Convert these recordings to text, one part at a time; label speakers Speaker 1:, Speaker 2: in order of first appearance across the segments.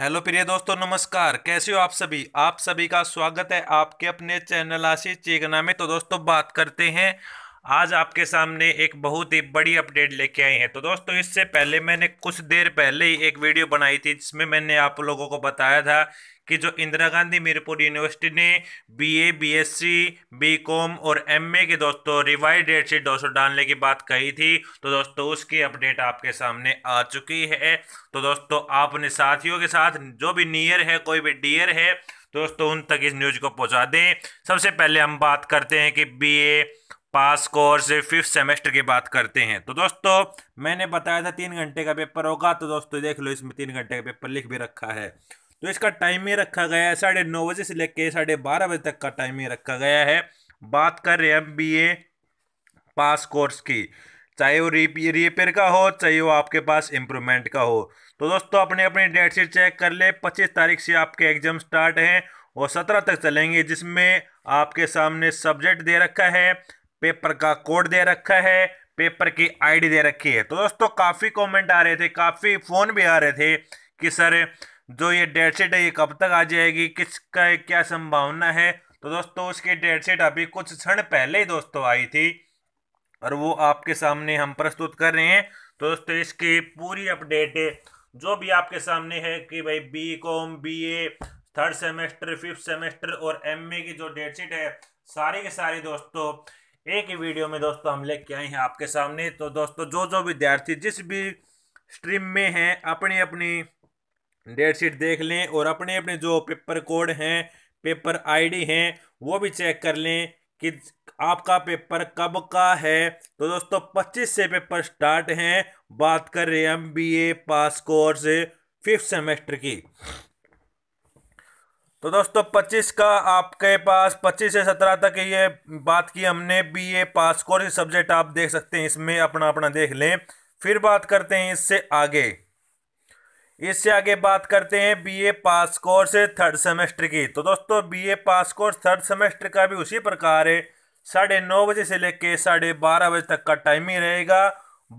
Speaker 1: hello प्रिय दोस्तों नमस्कार कैसे हो आप सभी आप सभी का स्वागत है आपके अपने चैनल आशी चेगना में तो दोस्तों बात करते हैं आज आपके सामने एक बहुत ही बड़ी अपडेट लेके आई है तो दोस्तों इससे पहले मैंने कुछ देर पहले ही एक वीडियो बनाई थी जिसमें मैंने आप लोगों को बताया था कि जो इंदिरा गांधी मीरपुर यूनिवर्सिटी ने बीए, बीएससी, बीकॉम और एमए के दोस्तों रिवाइज डेट शीट दोस्तों डालने की बात कही थी तो दोस्तों उसकी अपडेट आपके सामने आ चुकी है तो दोस्तों आपने साथियों के साथ जो भी नियर है कोई भी डियर है दोस्तों उन तक इस न्यूज को पहुंचा दें सबसे पहले हम बात करते हैं कि BA pass course fifth semester की बात करते हैं तो दोस्तों मैंने बताया था तीन घंटे का पेपर होगा तो दोस्तों देख लो इसमें तीन घंटे का पेपर लिख भी रखा है तो इसका टाइम ही रखा गया है साढ़े नौ बजे से लेकर साढ़े बारह बजे तक का टाइम ही रखा गया है बात कर रहे हैं M B A pass course की चाहे वो रिपेयर का हो चाहे वो आपके पास इम्प्रूवमेंट का हो तो दोस्तों अपने अपनी डेट शीट चेक कर ले पच्चीस तारीख से आपके एग्जाम स्टार्ट हैं और सत्रह तक चलेंगे जिसमें आपके सामने सब्जेक्ट दे रखा है पेपर का कोड दे रखा है पेपर की आईडी दे रखी है तो दोस्तों काफ़ी कमेंट आ रहे थे काफ़ी फ़ोन भी आ रहे थे कि सर जो ये डेट शीट है ये कब तक आ जाएगी किसका क्या संभावना है तो दोस्तों उसकी डेट शीट अभी कुछ क्षण पहले ही दोस्तों आई थी और वो आपके सामने हम प्रस्तुत कर रहे हैं तो दोस्तों इसकी पूरी अपडेट जो भी आपके सामने है कि भाई B Com B A third semester fifth semester और एम की जो डेट शीट है सारी के सारी दोस्तों एक ही वीडियो में दोस्तों हम लेके आए हैं आपके सामने तो दोस्तों जो जो विद्यार्थी जिस भी स्ट्रीम में हैं अपनी अपनी डेट शीट देख लें और अपने अपने जो पेपर कोड हैं पेपर आईडी हैं वो भी चेक कर लें कि आपका पेपर कब का है तो दोस्तों 25 से पेपर स्टार्ट हैं बात कर रहे हैं M B A pass course fifth semester की तो दोस्तों 25 का आपके पास 25 से 17 तक ये बात की हमने B A pass course subject आप देख सकते हैं इसमें अपना अपना देख लें फिर बात करते हैं इससे आगे इससे आगे बात करते हैं B A pass course third semester की तो दोस्तों B A pass course third semester का भी उसी प्रकार है साढ़े नौ बजे से लेके साढ़े बारह बजे तक का टाइम ही रहेगा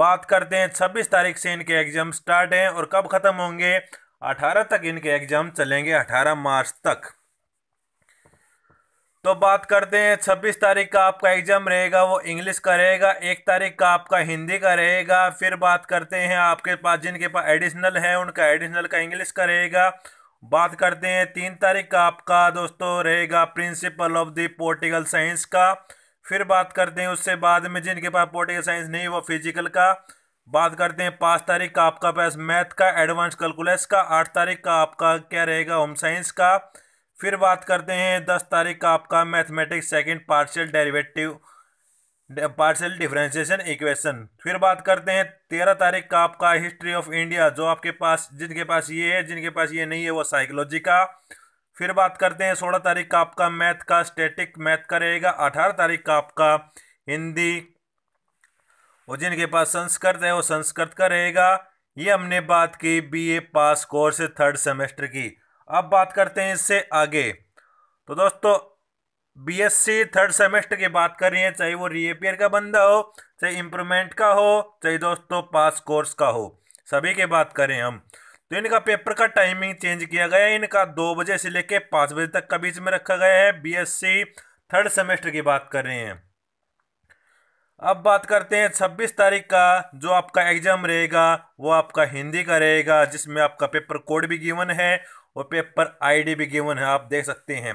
Speaker 1: बात करते हैं छब्बीस तारीख से इनके एग्जाम स्टार्ट हैं और कब ख़त्म होंगे अठारह तक इनके एग्ज़ाम चलेंगे अठारह मार्च तक तो बात करते हैं छब्बीस तारीख का आपका एग्ज़ाम रहेगा वो इंग्लिश का रहेगा एक तारीख का आपका हिंदी का रहेगा फिर बात करते हैं आपके पास जिनके पास एडिशनल है उनका एडिशनल का इंग्लिश का रहेगा बात करते हैं तीन तारीख का आपका दोस्तों रहेगा principle of the political science का फिर बात करते हैं उससे बाद में जिनके पास पोलिटिकल साइंस नहीं वो फिजिकल का बात करते हैं पाँच तारीख का आपका पास मैथ का एडवांस कैलकुलस का आठ तारीख का आपका क्या रहेगा होम साइंस का फिर बात करते हैं दस तारीख का आपका mathematics second partial derivative partial differentiation equation फिर बात करते हैं तेरह तारीख का आपका हिस्ट्री ऑफ इंडिया जो आपके पास जिनके पास ये है जिनके पास ये नहीं है वो साइकोलॉजी का फिर बात करते हैं सोलह तारीख का आपका मैथ का स्टेटिक मैथ का रहेगा अठारह तारीख का आपका हिंदी और जिनके पास संस्कृत है वो संस्कृत का रहेगा ये हमने बात की BA pass course third semester की अब बात करते हैं इससे आगे तो दोस्तों बीएससी थर्ड सेमेस्टर की बात कर रही है चाहे वो रीएपियर का बंदा हो चाहे इम्प्रूवमेंट का हो चाहे दोस्तों पास कोर्स का हो सभी की बात करें हम तो इनका पेपर का टाइमिंग चेंज किया गया है इनका दो बजे से लेकर पाँच बजे तक का बीच में रखा गया है सी थर्ड सेमेस्टर की बात कर रहे हैं अब बात करते हैं 26 तारीख का जो आपका एग्जाम रहेगा वो आपका हिंदी का रहेगा जिसमें आपका पेपर कोड भी गिवन है और पेपर आईडी भी गिवन है आप देख सकते हैं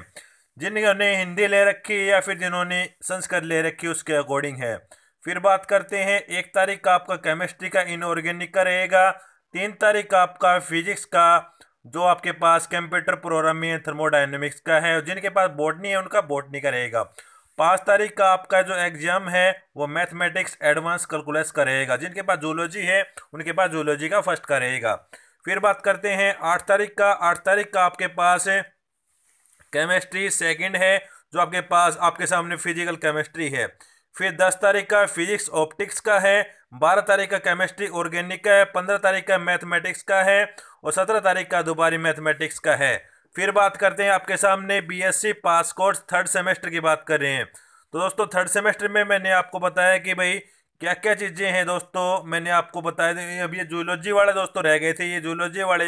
Speaker 1: जिन्होंने हिंदी ले रखी है या फिर जिन्होंने संस्कृत ले रखी उसके अकॉर्डिंग है फिर बात करते हैं एक तारीख का आपका केमिस्ट्री का इनऑर्गेनिक का रहेगा तीन तारीख का आपका फिजिक्स का जो आपके पास कंप्यूटर प्रोग्रामिंग थर्मोडाइनमिक्स का है जिनके पास बोटनी है उनका बोटनी का रहेगा पाँच तारीख का आपका जो एग्जाम है वो मैथमेटिक्स एडवांस कैलकुलस का रहेगा जिनके पास जूलॉजी है उनके पास जूलॉजी का फर्स्ट का रहेगा फिर बात करते हैं आठ तारीख का आठ तारीख का आपके पास केमिस्ट्री सेकंड है जो आपके पास आपके सामने फिजिकल केमिस्ट्री है फिर दस तारीख का फिजिक्स ऑप्टिक्स का है बारह तारीख का केमिस्ट्री ऑर्गेनिक का है पंद्रह तारीख का मैथमेटिक्स का है और सत्रह तारीख का दोबारी मैथमेटिक्स का है फिर बात करते हैं आपके सामने BSc pass course third semester की बात कर रहे हैं तो दोस्तों थर्ड सेमेस्टर में मैंने आपको बताया कि भाई क्या क्या चीज़ें हैं दोस्तों मैंने आपको बताया अब ये जूलॉजी वाले दोस्तों रह गए थे ये जूलॉजी वाले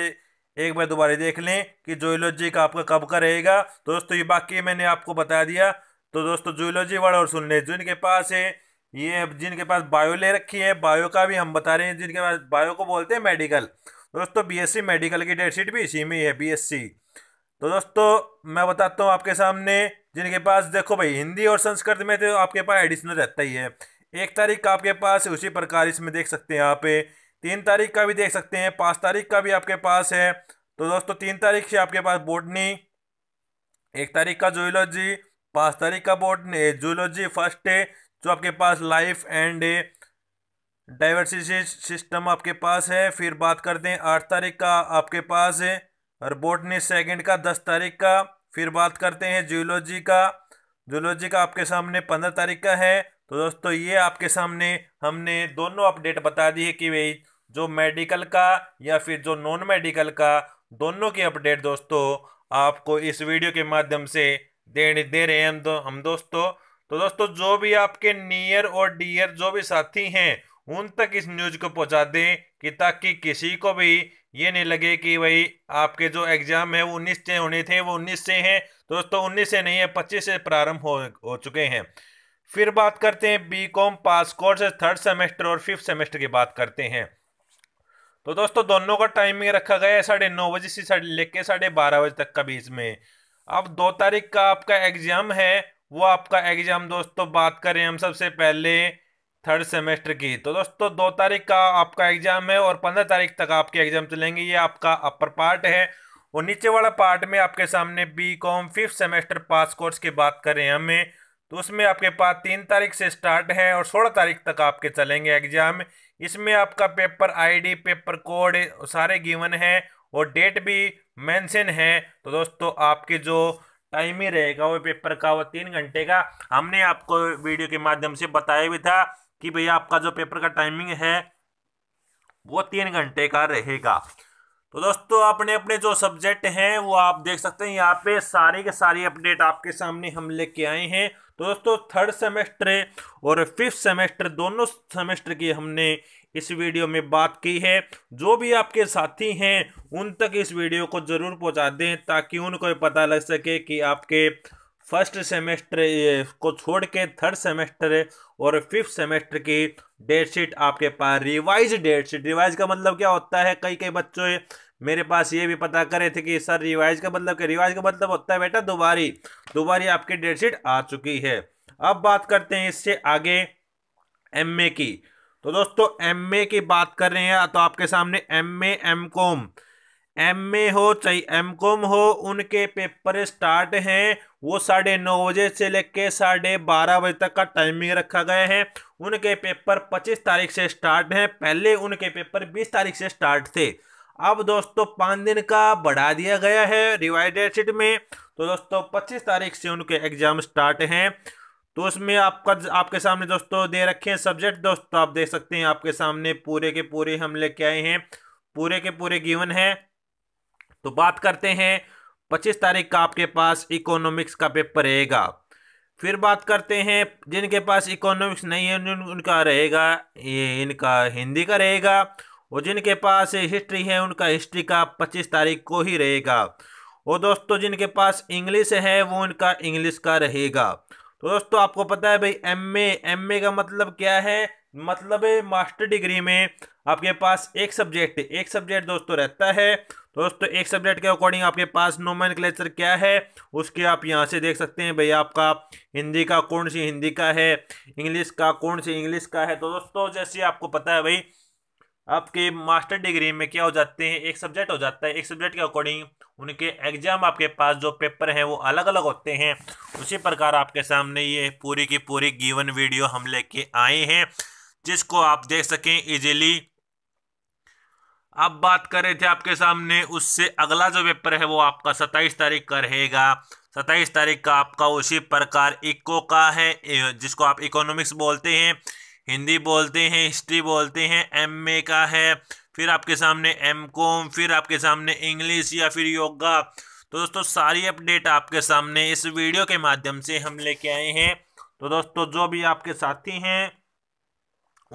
Speaker 1: एक बार दोबारा देख लें कि जूलॉजी का आपका कब का रहेगा तो दोस्तों ये बाकी मैंने आपको बता दिया तो दोस्तों जूलॉजी वाले और सुन लें जिनके पास है ये जिनके पास बायो ले रखी है बायो का भी हम बता रहे हैं जिनके पास बायो को बोलते हैं मेडिकल दोस्तों बीएससी मेडिकल की डेट शीट भी इसी में है बीएससी तो दोस्तों मैं बताता हूँ आपके सामने जिनके पास देखो भाई हिंदी और संस्कृत में तो आपके पास एडिशनल रहता ही है एक तारीख का आपके पास है उसी प्रकार इसमें देख सकते हैं आप तीन तारीख का भी देख सकते हैं पाँच तारीख का भी आपके पास है तो दोस्तों तीन तारीख से आपके पास बोटनी एक तारीख का जूलॉजी पाँच तारीख का बोटनी जूलॉजी फर्स्ट है जो आपके पास लाइफ एंड डाइवर्सिटी सिस्टम आपके पास है फिर बात करते हैं आठ तारीख का आपके पास है बोट ने सेकंड का दस तारीख का फिर बात करते हैं जूलॉजी का जूलॉजी का आपके सामने पंद्रह तारीख का है तो दोस्तों ये आपके सामने हमने दोनों अपडेट बता दी है कि भाई जो मेडिकल का या फिर जो नॉन मेडिकल का दोनों की अपडेट दोस्तों आपको इस वीडियो के माध्यम से दे दे रहे हैं हम, दो, हम दोस्तों तो दोस्तों जो भी आपके नियर और डियर जो भी साथी हैं उन तक इस न्यूज को पहुंचा दें कि ताकि किसी को भी ये नहीं लगे कि भाई आपके जो एग्ज़ाम है वो उन्नीस से होने थे वो उन्नीस से हैं दोस्तों उन्नीस से नहीं है पच्चीस से प्रारंभ हो हो चुके हैं फिर बात करते हैं B Com pass course third semester और फिफ्थ सेमेस्टर की बात करते हैं तो दोस्तों दोनों का टाइमिंग रखा गया है साढ़े नौ बजे से लेके साढ़े बारह बजे तक का बीच में अब दो तारीख का आपका एग्ज़ाम है वो आपका एग्ज़ाम दोस्तों बात करें हम सबसे पहले थर्ड सेमेस्टर की तो दोस्तों दो तारीख का आपका एग्जाम है और पंद्रह तारीख तक आपके एग्जाम चलेंगे ये आपका अपर पार्ट है और नीचे वाला पार्ट में आपके सामने B Com fifth semester pass course की बात करें हमें तो उसमें आपके पास तीन तारीख से स्टार्ट है और सोलह तारीख तक आपके चलेंगे एग्जाम इसमें आपका पेपर आईडी पेपर कोड सारे गिवन है और डेट भी मेंशन है तो दोस्तों आपके जो टाइम ही रहेगा वो पेपर का वो तीन घंटे का हमने आपको वीडियो के माध्यम से बताया भी था कि भैया आपका जो पेपर का टाइमिंग है वो तीन घंटे का रहेगा तो दोस्तों अपने अपने जो सब्जेक्ट हैं वो आप देख सकते हैं यहाँ पे सारे के सारे अपडेट आपके सामने हम लेके आए हैं तो दोस्तों थर्ड सेमेस्टर और फिफ्थ सेमेस्टर दोनों सेमेस्टर की हमने इस वीडियो में बात की है जो भी आपके साथी हैं उन तक इस वीडियो को ज़रूर पहुँचा दें ताकि उनको पता लग सके कि आपके फर्स्ट सेमेस्टर को छोड़ के थर्ड सेमेस्टर और फिफ्थ सेमेस्टर की डेट शीट आपके पास रिवाइज डेट शीट रिवाइज का मतलब क्या होता है कई कई बच्चों मेरे पास ये भी पता करे थे कि सर रिवाइज का मतलब क्या रिवाइज का मतलब होता है बेटा दोबारी दोबारी आपकी डेट शीट आ चुकी है अब बात करते हैं इससे आगे एम की तो दोस्तों एम की बात कर रहे हैं तो आपके सामने M A M Com M A हो चाहे एम कॉम हो उनके पेपर स्टार्ट हैं वो साढ़े नौ बजे से लेके साढ़े बारह बजे तक का टाइमिंग रखा गया है उनके पेपर पच्चीस तारीख से स्टार्ट हैं पहले उनके पेपर बीस तारीख से स्टार्ट थे अब दोस्तों पाँच दिन का बढ़ा दिया गया है रिवाइडेड सीट में तो दोस्तों पच्चीस तारीख से उनके एग्जाम स्टार्ट हैं तो उसमें आपका आपके सामने दोस्तों दे रखे हैं सब्जेक्ट दोस्तों आप देख सकते हैं आपके सामने पूरे के पूरे हम लेके आए हैं पूरे के पूरे गिवन है तो बात करते हैं पच्चीस तारीख का आपके पास इकोनॉमिक्स का पेपर रहेगा फिर बात करते हैं जिनके पास इकोनॉमिक्स नहीं है उनका रहेगा ये इनका हिंदी का रहेगा और जिनके पास हिस्ट्री है उनका हिस्ट्री का पच्चीस तारीख को ही रहेगा और दोस्तों जिनके पास इंग्लिश है वो उनका इंग्लिश का रहेगा तो दोस्तों आपको पता है भाई एम एम ए का मतलब क्या है मतलब मास्टर डिग्री में आपके पास एक सब्जेक्ट एक सब्जेक्ट दोस्तों रहता है दोस्तों एक सब्जेक्ट के अकॉर्डिंग आपके पास नोमन क्या है उसके आप यहाँ से देख सकते हैं भाई आपका हिंदी का कौन सी हिंदी का है इंग्लिश का कौन सी इंग्लिश का है तो दोस्तों जैसे आपको पता है भाई आपके मास्टर डिग्री में क्या हो जाते हैं एक सब्जेक्ट हो जाता है एक सब्जेक्ट के अकॉर्डिंग उनके एग्जाम आपके पास जो पेपर हैं वो अलग अलग होते हैं उसी प्रकार आपके सामने ये पूरी की पूरी गीवन वीडियो हम लेके आए हैं जिसको आप देख सकें इजीली अब बात कर रहे थे आपके सामने उससे अगला जो पेपर है वो आपका सत्ताईस तारीख का रहेगा सत्ताईस तारीख का आपका उसी प्रकार इको का है जिसको आप इकोनॉमिक्स बोलते हैं हिंदी बोलते हैं हिस्ट्री बोलते हैं एम ए का है फिर आपके सामने एम कॉम फिर आपके सामने इंग्लिश या फिर योगा तो दोस्तों सारी अपडेट आपके सामने इस वीडियो के माध्यम से हम लेके आए हैं तो दोस्तों जो भी आपके साथी हैं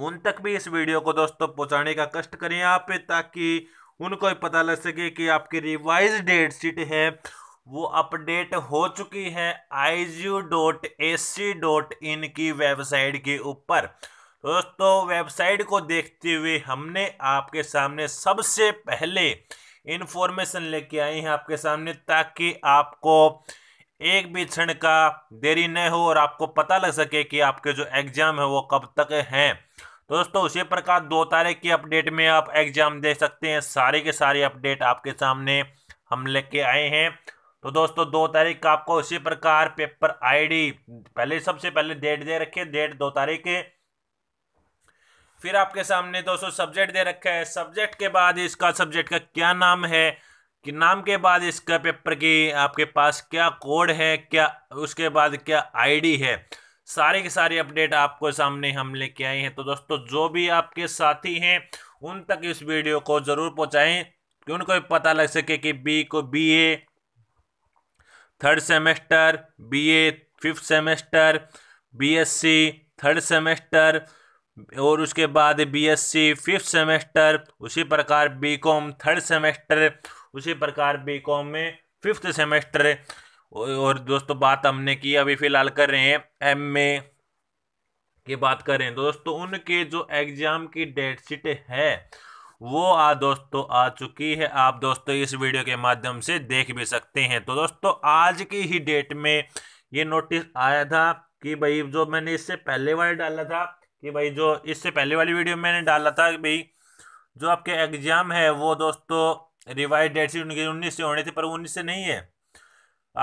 Speaker 1: उन तक भी इस वीडियो को दोस्तों पहुंचाने का कष्ट करें आप ताकि उनको पता लग सके कि आपकी रिवाइज डेट शीट है वो अपडेट हो चुकी है I dot A dot in की वेबसाइट के ऊपर दोस्तों वेबसाइट को देखते हुए हमने आपके सामने सबसे पहले इन्फॉर्मेशन लेके आए हैं आपके सामने ताकि आपको एक भी क्षण का देरी न हो और आपको पता लग सके कि आपके जो एग्जाम है वो कब तक हैं तो दोस्तों उसी प्रकार दो तारीख की अपडेट में आप एग्जाम दे सकते हैं सारे के सारे अपडेट आपके सामने हम लेके आए हैं तो दोस्तों दो तारीख का आपको उसी प्रकार पेपर आईडी पहले सबसे पहले डेट दे रखे डेट दो तारीख है फिर आपके सामने दोस्तों सब्जेक्ट दे रखा है सब्जेक्ट के बाद इसका सब्जेक्ट का क्या नाम है कि नाम के बाद इसका पेपर की आपके पास क्या कोड है क्या उसके बाद क्या आईडी है सारे के सारे अपडेट आपको सामने हम लेके आए हैं तो दोस्तों जो भी आपके साथी हैं उन तक इस वीडियो को ज़रूर पहुंचाएं कि उनको भी पता लग सके कि बी को B A third semester B A fifth semester B S C third semester और उसके बाद B S C fifth semester उसी प्रकार बी कॉम थर्ड सेमेस्टर उसी प्रकार बी कॉम में फिफ्थ सेमेस्टर और दोस्तों बात हमने की अभी फ़िलहाल कर रहे हैं एम ए की बात कर रहे हैं दोस्तों उनके जो एग्ज़ाम की डेट शीट है वो आ दोस्तों आ चुकी है आप दोस्तों इस वीडियो के माध्यम से देख भी सकते हैं तो दोस्तों आज की ही डेट में ये नोटिस आया था कि भाई जो मैंने इससे पहले वाले डाला था कि भाई जो इससे पहले वाली वीडियो मैंने डाला था कि भाई जो आपके एग्ज़ाम है वो दोस्तों रिवाइज डेट शीट उनकी उन्नीस से होनी थी पर उन्नीस से नहीं है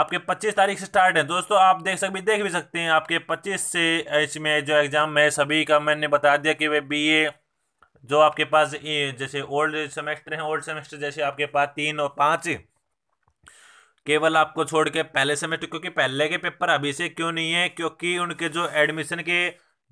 Speaker 1: आपके पच्चीस तारीख से स्टार्ट है दोस्तों आप देख सक भी देख भी सकते हैं आपके पच्चीस से इसमें जो एग्ज़ाम है सभी का मैंने बता दिया कि वे बी जो आपके पास जैसे ओल्ड सेमेस्टर हैं ओल्ड सेमेस्टर जैसे आपके पास तीन और पाँच केवल आपको छोड़ के पहले सेमेस्टर क्योंकि पहले के पेपर अभी से क्यों नहीं है क्योंकि उनके जो एडमिशन के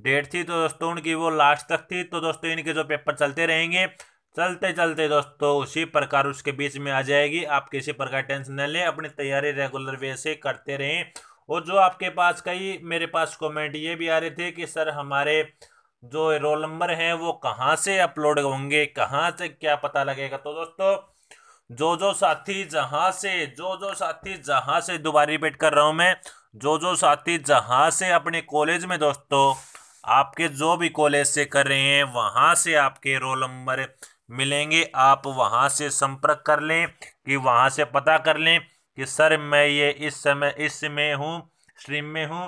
Speaker 1: डेट थी तो दोस्तों उनकी वो लास्ट तक थी तो दोस्तों इनके जो पेपर चलते रहेंगे चलते चलते दोस्तों उसी प्रकार उसके बीच में आ जाएगी आप किसी प्रकार टेंशन न लें अपनी तैयारी रेगुलर वे से करते रहें और जो आपके पास कई मेरे पास कमेंट ये भी आ रहे थे कि सर हमारे जो रोल नंबर हैं वो कहाँ से अपलोड होंगे कहाँ से क्या पता लगेगा तो दोस्तों जो जो साथी जहाँ से जो जो साथी जहाँ से दोबारा रिपीट कर रहा हूँ मैं जो जो साथी जहाँ से अपने कॉलेज में दोस्तों आपके जो भी कॉलेज से कर रहे हैं वहाँ से आपके रोल नंबर मिलेंगे आप वहाँ से संपर्क कर लें कि वहाँ से पता कर लें कि सर मैं ये इस समय इस में हूँ स्ट्रीम में हूँ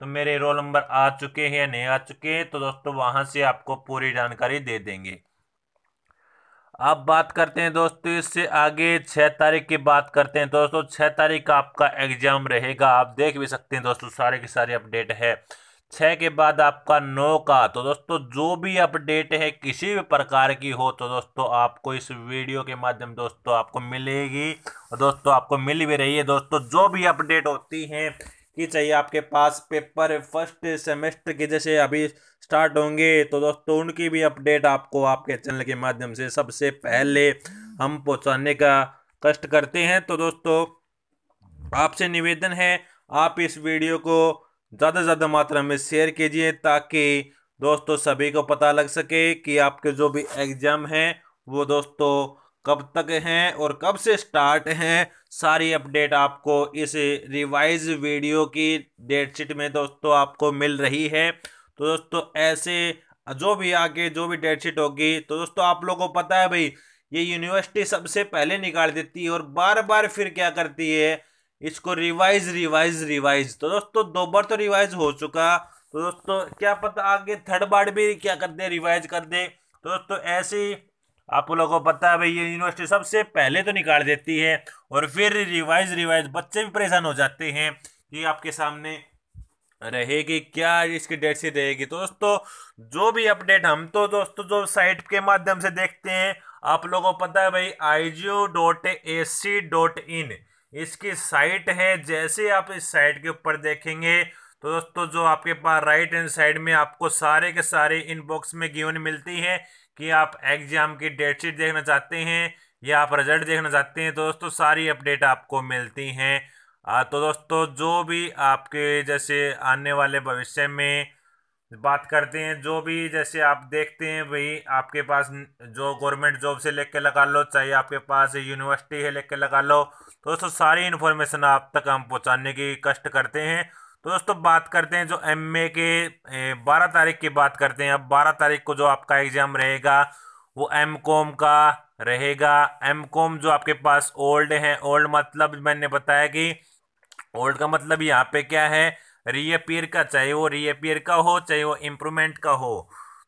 Speaker 1: तो मेरे रोल नंबर आ चुके हैं या नहीं आ चुके हैं तो दोस्तों वहाँ से आपको पूरी जानकारी दे देंगे अब बात करते हैं दोस्तों इससे आगे छः तारीख की बात करते हैं दोस्तों छः तारीख का आपका एग्जाम रहेगा आप देख भी सकते हैं दोस्तों सारे के सारे अपडेट है छः के बाद आपका नौ का तो दोस्तों जो भी अपडेट है किसी भी प्रकार की हो तो दोस्तों आपको इस वीडियो के माध्यम दोस्तों आपको मिलेगी और दोस्तों आपको मिल भी रही है दोस्तों जो भी अपडेट होती हैं कि चाहिए आपके पास पेपर फर्स्ट सेमेस्टर के जैसे अभी स्टार्ट होंगे तो दोस्तों उनकी भी अपडेट आपको आपके चैनल के माध्यम से सबसे पहले हम पहुँचाने का कष्ट करते हैं तो दोस्तों आपसे निवेदन है आप इस वीडियो को ज़्यादा से ज़्यादा मात्रा में शेयर कीजिए ताकि दोस्तों सभी को पता लग सके कि आपके जो भी एग्ज़ाम हैं वो दोस्तों कब तक हैं और कब से स्टार्ट हैं सारी अपडेट आपको इस रिवाइज वीडियो की डेट शीट में दोस्तों आपको मिल रही है तो दोस्तों ऐसे जो भी आगे जो भी डेट शीट होगी तो दोस्तों आप लोगों को पता है भाई ये यूनिवर्सिटी सबसे पहले निकाल देती है और बार बार फिर क्या करती है इसको रिवाइज रिवाइज रिवाइज तो दोस्तों दो बार तो रिवाइज हो चुका तो दोस्तों क्या पता आगे थर्ड बार भी क्या कर दे रिवाइज कर दे तो दोस्तों ऐसे आप लोगों को पता है भाई ये यूनिवर्सिटी सबसे पहले तो निकाल देती है और फिर रिवाइज रिवाइज बच्चे भी परेशान हो जाते हैं कि आपके सामने रहेगी क्या इसकी डेट से रहेगी तो दोस्तों जो भी अपडेट हम तो दोस्तों जो साइट के माध्यम से देखते हैं आप लोगों को पता है भाई आई जी O dot A C dot in इसकी साइट है जैसे आप इस साइट के ऊपर देखेंगे तो दोस्तों जो आपके पास राइट हैंड साइड में आपको सारे के सारे इनबॉक्स में गिवन मिलती है कि आप एग्जाम की डेटशीट देखना चाहते हैं या आप रिजल्ट देखना चाहते हैं तो दोस्तों सारी अपडेट आपको मिलती हैं तो दोस्तों जो भी आपके जैसे आने वाले भविष्य में बात करते हैं जो भी जैसे आप देखते हैं भाई आपके पास जो गवर्नमेंट जॉब से लेके लगा लो चाहे आपके पास यूनिवर्सिटी है लेके लगा लो तो दोस्तों सारी इन्फॉर्मेशन आप तक हम पहुँचाने की कष्ट करते हैं तो दोस्तों बात करते हैं जो एम ए के बारह तारीख की बात करते हैं अब बारह तारीख को जो आपका एग्ज़ाम रहेगा वो एम कॉम का रहेगा एम कॉम जो आपके पास ओल्ड है ओल्ड मतलब मैंने बताया कि ओल्ड का मतलब यहाँ पे क्या है रीअपियर का चाहे वो रीअपियर का हो चाहे वो इम्प्रूवमेंट का हो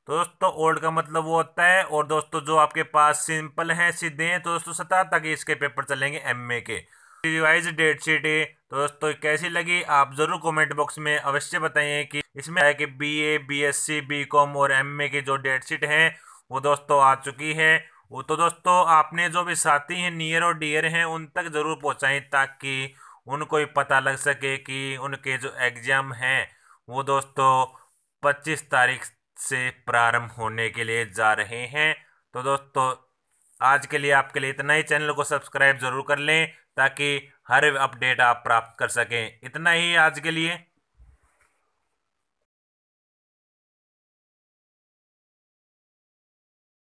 Speaker 1: तो दोस्तों ओल्ड का मतलब वो होता है और दोस्तों जो आपके पास सिंपल हैं सीधे हैं तो दोस्तों सतह तक इसके पेपर चलेंगे एम के रिवाइज डेट शीट है तो दोस्तों कैसी लगी आप जरूर कमेंट बॉक्स में अवश्य बताइए कि इसमें है कि सी बी कॉम और एम ए की जो डेट शीट हैं वो दोस्तों आ चुकी है वो तो दोस्तों आपने जो भी साथी हैं नियर और डियर हैं उन तक ज़रूर पहुँचाएँ ताकि उनको भी पता लग सके कि उनके जो एग्ज़ाम हैं वो दोस्तों पच्चीस तारीख से प्रारंभ होने के लिए जा रहे हैं तो दोस्तों आज के लिए आपके लिए इतना ही चैनल को सब्सक्राइब जरूर कर लें ताकि हर अपडेट आप प्राप्त कर सकें इतना ही आज के लिए